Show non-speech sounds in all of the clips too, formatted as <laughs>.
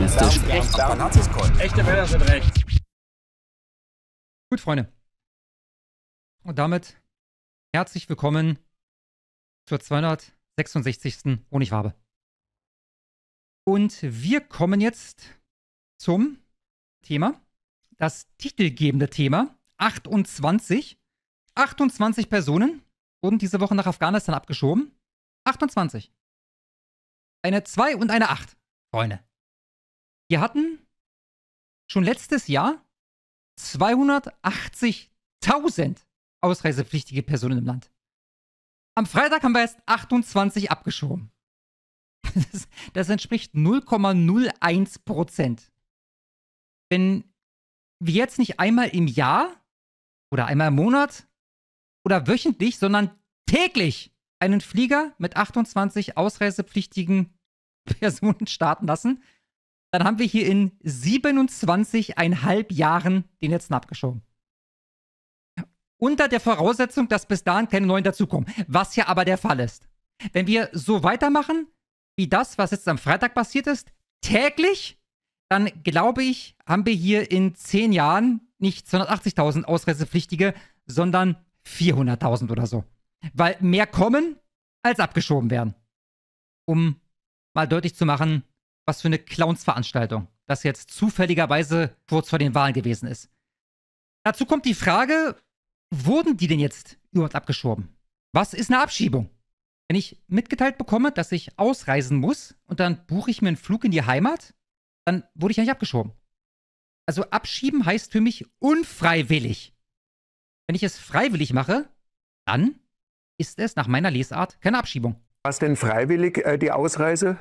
extremistisch. Echte Männer sind rechts. Gut, Freunde. Und damit herzlich willkommen zur 266. Honigwabe. Und wir kommen jetzt zum Thema. Das titelgebende Thema. 28. 28 Personen wurden diese Woche nach Afghanistan abgeschoben. 28. Eine 2 und eine 8, Freunde. Wir hatten schon letztes Jahr 280.000 ausreisepflichtige Personen im Land. Am Freitag haben wir erst 28 abgeschoben. <laughs> Das, das entspricht 0,01 Prozent. Wenn wir jetzt nicht einmal im Jahr oder einmal im Monat oder wöchentlich, sondern täglich einen Flieger mit 28 ausreisepflichtigen <laughs> Personen starten lassen, dann haben wir hier in 27,5 Jahren den letzten abgeschoben. Unter der Voraussetzung, dass bis dahin keine neuen dazukommen. Was ja aber der Fall ist. Wenn wir so weitermachen, wie das, was jetzt am Freitag passiert ist, täglich, dann glaube ich, haben wir hier in 10 Jahren nicht 280.000 Ausreisepflichtige, sondern 400.000 oder so. Weil mehr kommen, als abgeschoben werden. Um mal deutlich zu machen, was für eine Clownsveranstaltung das jetzt zufälligerweise kurz vor den Wahlen gewesen ist. Dazu kommt die Frage, wurden die denn jetzt überhaupt abgeschoben? Was ist eine Abschiebung? Wenn ich mitgeteilt bekomme, dass ich ausreisen muss und dann buche ich mir einen Flug in die Heimat, dann wurde ich ja nicht abgeschoben. Also abschieben heißt für mich unfreiwillig. Wenn ich es freiwillig mache, dann ist es nach meiner Lesart keine Abschiebung. Was denn freiwillig äh, die Ausreise?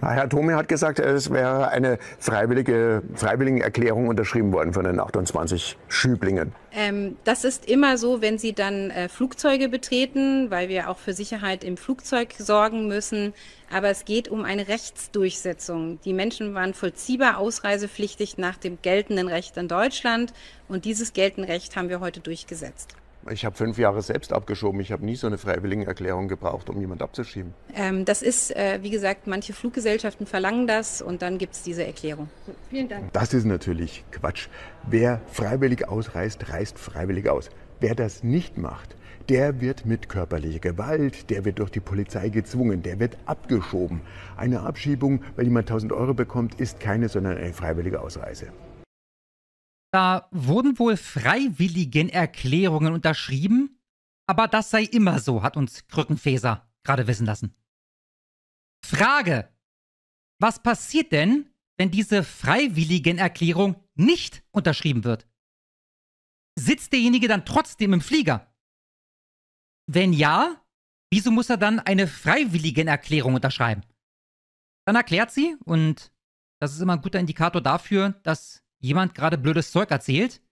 Ah, Herr Thome hat gesagt, es wäre eine freiwillige Erklärung unterschrieben worden von den 28 Schüblingen. Ähm, das ist immer so, wenn Sie dann äh, Flugzeuge betreten, weil wir auch für Sicherheit im Flugzeug sorgen müssen. Aber es geht um eine Rechtsdurchsetzung. Die Menschen waren vollziehbar ausreisepflichtig nach dem geltenden Recht in Deutschland. Und dieses geltende Recht haben wir heute durchgesetzt. Ich habe fünf Jahre selbst abgeschoben. Ich habe nie so eine Freiwilligenerklärung gebraucht, um jemand abzuschieben. Ähm, das ist, äh, wie gesagt, manche Fluggesellschaften verlangen das und dann gibt es diese Erklärung. Vielen Dank. Das ist natürlich Quatsch. Wer freiwillig ausreist, reist freiwillig aus. Wer das nicht macht, der wird mit körperlicher Gewalt, der wird durch die Polizei gezwungen, der wird abgeschoben. Eine Abschiebung, weil jemand 1000 Euro bekommt, ist keine, sondern eine freiwillige Ausreise. Da wurden wohl freiwilligen Erklärungen unterschrieben, aber das sei immer so, hat uns Krückenfeser gerade wissen lassen. Frage: Was passiert denn, wenn diese freiwilligen Erklärung nicht unterschrieben wird? Sitzt derjenige dann trotzdem im Flieger? Wenn ja, wieso muss er dann eine freiwilligen Erklärung unterschreiben? Dann erklärt sie, und das ist immer ein guter Indikator dafür, dass jemand gerade blödes Zeug erzählt.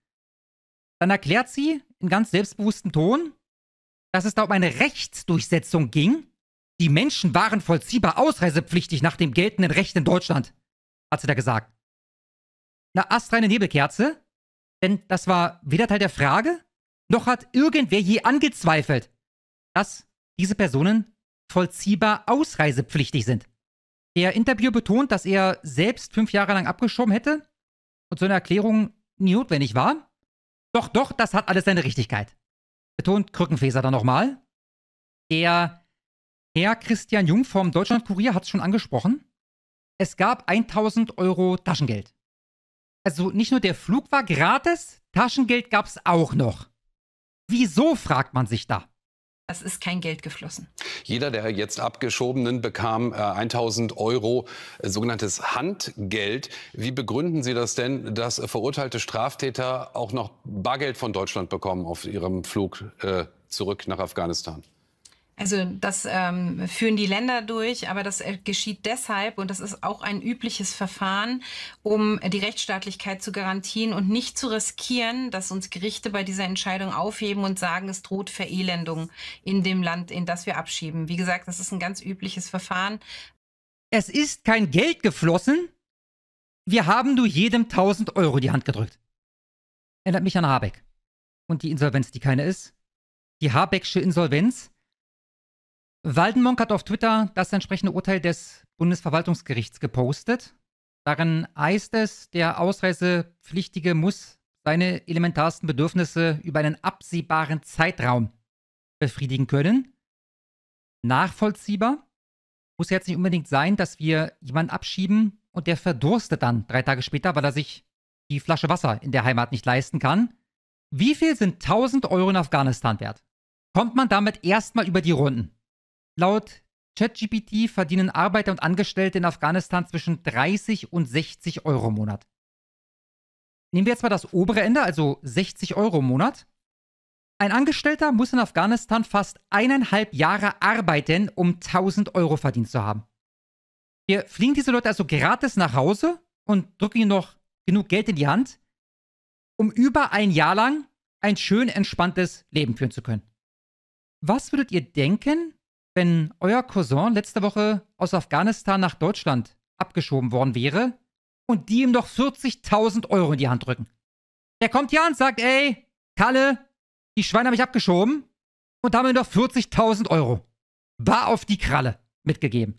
Dann erklärt sie in ganz selbstbewusstem Ton, dass es da um eine Rechtsdurchsetzung ging. Die Menschen waren vollziehbar ausreisepflichtig nach dem geltenden Recht in Deutschland, hat sie da gesagt. Eine astreine Nebelkerze, denn das war weder Teil der Frage, noch hat irgendwer je angezweifelt, dass diese Personen vollziehbar ausreisepflichtig sind. Der Interview betont, dass er selbst fünf Jahre lang abgeschoben hätte und so eine Erklärung nie notwendig war? Doch, doch, das hat alles seine Richtigkeit. Betont Krückenfeser dann nochmal. Der Herr Christian Jung vom Deutschlandkurier hat es schon angesprochen. Es gab 1000 Euro Taschengeld. Also nicht nur der Flug war gratis, Taschengeld gab es auch noch. Wieso, fragt man sich da. Es ist kein Geld geflossen. Jeder der jetzt Abgeschobenen bekam äh, 1000 Euro äh, sogenanntes Handgeld. Wie begründen Sie das denn, dass verurteilte Straftäter auch noch Bargeld von Deutschland bekommen auf ihrem Flug äh, zurück nach Afghanistan? Also das ähm, führen die Länder durch, aber das äh, geschieht deshalb und das ist auch ein übliches Verfahren, um die Rechtsstaatlichkeit zu garantieren und nicht zu riskieren, dass uns Gerichte bei dieser Entscheidung aufheben und sagen, es droht Verelendung in dem Land, in das wir abschieben. Wie gesagt, das ist ein ganz übliches Verfahren. Es ist kein Geld geflossen. Wir haben nur jedem 1000 Euro die Hand gedrückt. Erinnert mich an Habeck. Und die Insolvenz, die keine ist. Die Habecksche Insolvenz Waldenmonk hat auf Twitter das entsprechende Urteil des Bundesverwaltungsgerichts gepostet. Darin heißt es, der Ausreisepflichtige muss seine elementarsten Bedürfnisse über einen absehbaren Zeitraum befriedigen können. Nachvollziehbar muss jetzt nicht unbedingt sein, dass wir jemanden abschieben und der verdurstet dann drei Tage später, weil er sich die Flasche Wasser in der Heimat nicht leisten kann. Wie viel sind 1000 Euro in Afghanistan wert? Kommt man damit erstmal über die Runden? Laut ChatGPT verdienen Arbeiter und Angestellte in Afghanistan zwischen 30 und 60 Euro im Monat. Nehmen wir jetzt mal das obere Ende, also 60 Euro im Monat. Ein Angestellter muss in Afghanistan fast eineinhalb Jahre arbeiten, um 1000 Euro verdient zu haben. Wir fliegen diese Leute also gratis nach Hause und drücken ihnen noch genug Geld in die Hand, um über ein Jahr lang ein schön entspanntes Leben führen zu können. Was würdet ihr denken, wenn euer Cousin letzte Woche aus Afghanistan nach Deutschland abgeschoben worden wäre und die ihm doch 40.000 Euro in die Hand drücken. Der kommt hier und sagt, ey, Kalle, die Schweine habe ich abgeschoben und haben ihm doch 40.000 Euro. War auf die Kralle mitgegeben.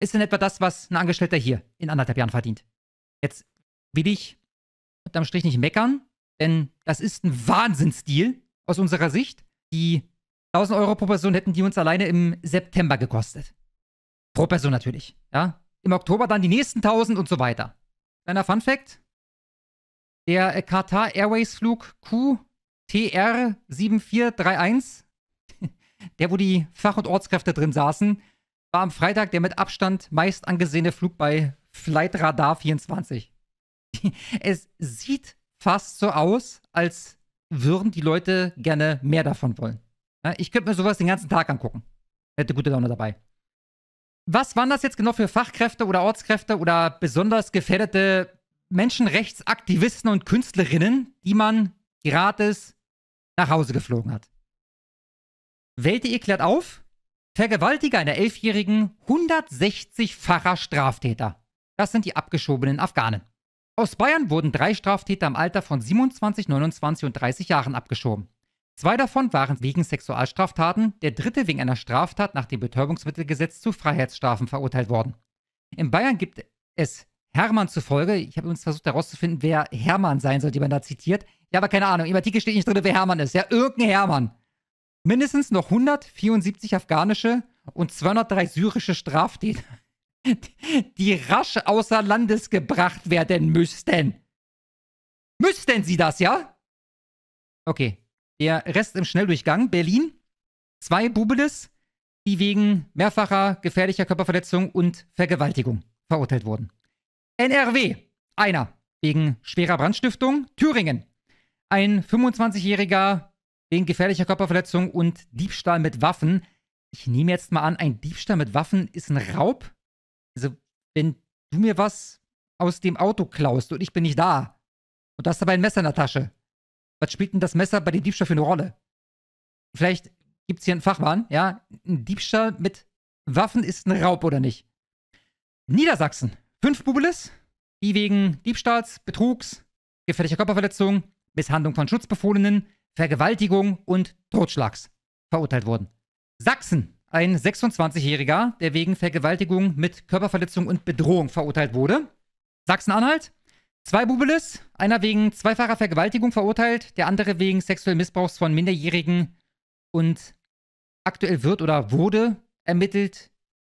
Ist in etwa das, was ein Angestellter hier in anderthalb Jahren verdient. Jetzt will ich unterm Strich nicht meckern, denn das ist ein Wahnsinnsdeal aus unserer Sicht. Die 1000 Euro pro Person hätten die uns alleine im September gekostet. Pro Person natürlich, ja. Im Oktober dann die nächsten 1000 und so weiter. Kleiner Fun Fact. Der äh, Qatar Airways Flug QTR7431, <laughs> der wo die Fach- und Ortskräfte drin saßen, war am Freitag der mit Abstand meist angesehene Flug bei flightradar 24. <laughs> es sieht fast so aus, als würden die Leute gerne mehr davon wollen. Ne? Ich könnte mir sowas den ganzen Tag angucken. Hätte gute Laune dabei. Was waren das jetzt genau für Fachkräfte oder Ortskräfte oder besonders gefährdete Menschenrechtsaktivisten und Künstlerinnen, die man gratis nach Hause geflogen hat? Welt.de klärt auf, Vergewaltiger einer Elfjährigen, 160-facher Straftäter. Das sind die abgeschobenen Afghanen. Aus Bayern wurden drei Straftäter im Alter von 27, 29 und 30 Jahren abgeschoben. Zwei davon waren wegen Sexualstraftaten, der dritte wegen einer Straftat nach dem Betäubungsmittelgesetz zu Freiheitsstrafen verurteilt worden. In Bayern gibt es Hermann zufolge, ich habe übrigens versucht herauszufinden, wer Hermann sein soll, die man da zitiert. Ja, aber keine Ahnung, im Artikel steht nicht drin, wer Hermann ist. Ja, irgendein Hermann. Mindestens noch 174 afghanische und 203 syrische Straftäter, die rasch außer Landes gebracht werden müssten. Müssten sie das, ja? Okay, der Rest im Schnelldurchgang. Berlin. Zwei Bubeles, die wegen mehrfacher gefährlicher Körperverletzung und Vergewaltigung verurteilt wurden. NRW. Einer wegen schwerer Brandstiftung. Thüringen. Ein 25-jähriger wegen gefährlicher Körperverletzung und Diebstahl mit Waffen. Ich nehme jetzt mal an, ein Diebstahl mit Waffen ist ein Raub. Also, wenn du mir was aus dem Auto klaust und ich bin nicht da und hast dabei ein Messer in der Tasche, was spielt denn das Messer bei dem Diebstahl für eine Rolle? Vielleicht gibt es hier einen Fachmann, ja? Ein Diebstahl mit Waffen ist ein Raub oder nicht? Niedersachsen. Fünf Bubeles, die wegen Diebstahls, Betrugs, gefährlicher Körperverletzung, Misshandlung von Schutzbefohlenen, Vergewaltigung und Totschlags verurteilt wurden. Sachsen. Ein 26-Jähriger, der wegen Vergewaltigung mit Körperverletzung und Bedrohung verurteilt wurde. Sachsen-Anhalt. Zwei Bubeles, einer wegen zweifacher Vergewaltigung verurteilt, der andere wegen sexuellen Missbrauchs von Minderjährigen und aktuell wird oder wurde ermittelt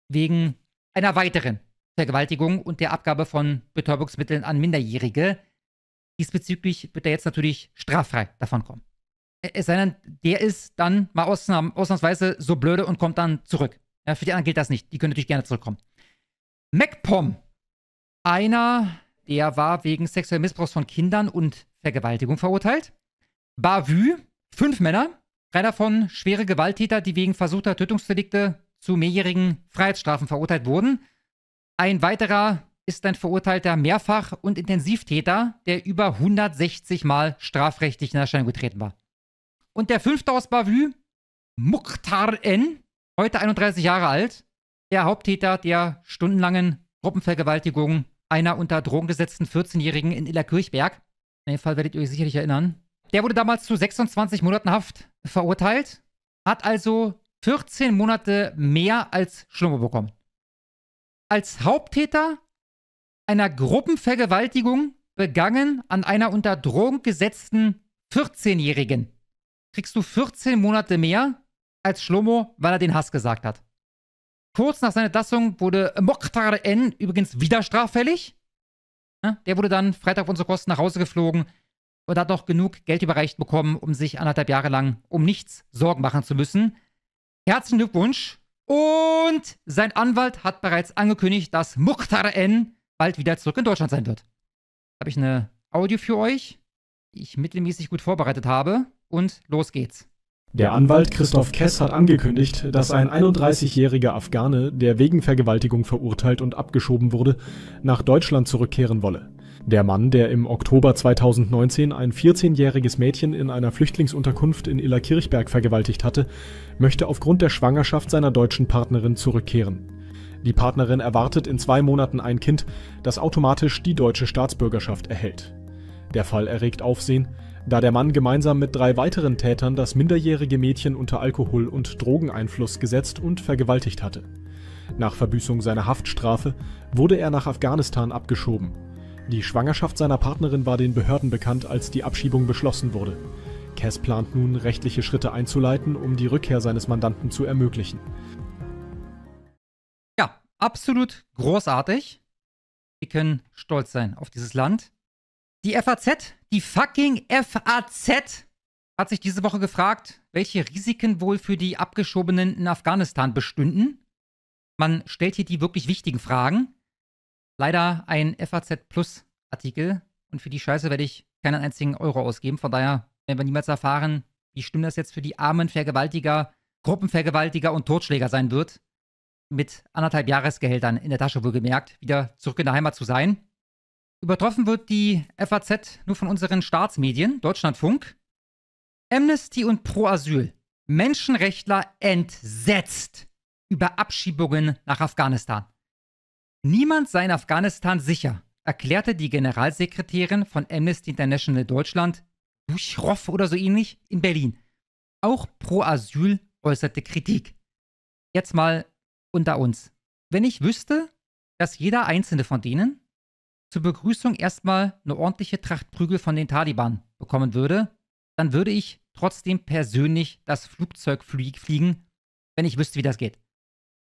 wegen einer weiteren Vergewaltigung und der Abgabe von Betäubungsmitteln an Minderjährige. Diesbezüglich wird er jetzt natürlich straffrei davon kommen. Äh, es sei denn, der ist dann mal ausnahms ausnahmsweise so blöde und kommt dann zurück. Ja, für die anderen gilt das nicht. Die können natürlich gerne zurückkommen. MacPom, einer der war wegen sexuellen Missbrauchs von Kindern und Vergewaltigung verurteilt. Bavü, fünf Männer, drei davon schwere Gewalttäter, die wegen versuchter Tötungsdelikte zu mehrjährigen Freiheitsstrafen verurteilt wurden. Ein weiterer ist ein verurteilter Mehrfach- und Intensivtäter, der über 160 Mal strafrechtlich in Erscheinung getreten war. Und der fünfte aus Bavü, Mukhtar N., heute 31 Jahre alt, der Haupttäter der stundenlangen Gruppenvergewaltigung einer unter Drogen gesetzten 14-Jährigen in Illerkirchberg. In dem Fall werdet ihr euch sicherlich erinnern. Der wurde damals zu 26 Monaten Haft verurteilt, hat also 14 Monate mehr als Schlummer bekommen. Als Haupttäter einer Gruppenvergewaltigung begangen an einer unter Drogen gesetzten 14-Jährigen kriegst du 14 Monate mehr als Schlomo, weil er den Hass gesagt hat. Kurz nach seiner Entlassung wurde Mokhtar N. übrigens wieder straffällig. Der wurde dann Freitag auf unsere Kosten nach Hause geflogen und hat noch genug Geld überreicht bekommen, um sich anderthalb Jahre lang um nichts Sorgen machen zu müssen. Herzlichen Glückwunsch. Und sein Anwalt hat bereits angekündigt, dass Mukhtar N. bald wieder zurück in Deutschland sein wird. Habe ich eine Audio für euch, die ich mittelmäßig gut vorbereitet habe. Und los geht's. Der Anwalt Christoph Kess hat angekündigt, dass ein 31-jähriger Afghane, der wegen Vergewaltigung verurteilt und abgeschoben wurde, nach Deutschland zurückkehren wolle. Der Mann, der im Oktober 2019 ein 14-jähriges Mädchen in einer Flüchtlingsunterkunft in Illerkirchberg vergewaltigt hatte, möchte aufgrund der Schwangerschaft seiner deutschen Partnerin zurückkehren. Die Partnerin erwartet in zwei Monaten ein Kind, das automatisch die deutsche Staatsbürgerschaft erhält der Fall erregt Aufsehen, da der Mann gemeinsam mit drei weiteren Tätern das minderjährige Mädchen unter Alkohol- und Drogeneinfluss gesetzt und vergewaltigt hatte. Nach Verbüßung seiner Haftstrafe wurde er nach Afghanistan abgeschoben. Die Schwangerschaft seiner Partnerin war den Behörden bekannt, als die Abschiebung beschlossen wurde. Cass plant nun, rechtliche Schritte einzuleiten, um die Rückkehr seines Mandanten zu ermöglichen. Ja, absolut großartig. Wir können stolz sein auf dieses Land. Die FAZ, die fucking FAZ hat sich diese Woche gefragt, welche Risiken wohl für die Abgeschobenen in Afghanistan bestünden. Man stellt hier die wirklich wichtigen Fragen. Leider ein FAZ Plus Artikel und für die Scheiße werde ich keinen einzigen Euro ausgeben. Von daher werden wir niemals erfahren, wie stimmt das jetzt für die armen Vergewaltiger, Gruppenvergewaltiger und Totschläger sein wird. Mit anderthalb Jahresgehältern in der Tasche wohlgemerkt, wieder zurück in der Heimat zu sein. Übertroffen wird die FAZ nur von unseren Staatsmedien, Deutschlandfunk. Amnesty und Pro Asyl. Menschenrechtler entsetzt über Abschiebungen nach Afghanistan. Niemand sei in Afghanistan sicher, erklärte die Generalsekretärin von Amnesty International Deutschland, Buchroff oder so ähnlich, in Berlin. Auch Pro Asyl äußerte Kritik. Jetzt mal unter uns. Wenn ich wüsste, dass jeder einzelne von denen zur Begrüßung erstmal eine ordentliche Tracht Prügel von den Taliban bekommen würde, dann würde ich trotzdem persönlich das Flugzeug fliegen, wenn ich wüsste, wie das geht.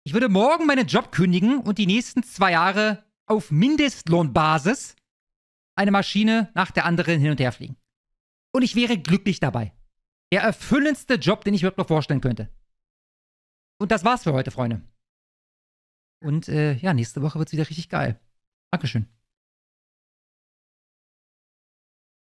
Ich würde morgen meinen Job kündigen und die nächsten zwei Jahre auf Mindestlohnbasis eine Maschine nach der anderen hin und her fliegen. Und ich wäre glücklich dabei. Der erfüllendste Job, den ich mir überhaupt noch vorstellen könnte. Und das war's für heute, Freunde. Und äh, ja, nächste Woche wird's wieder richtig geil. Dankeschön.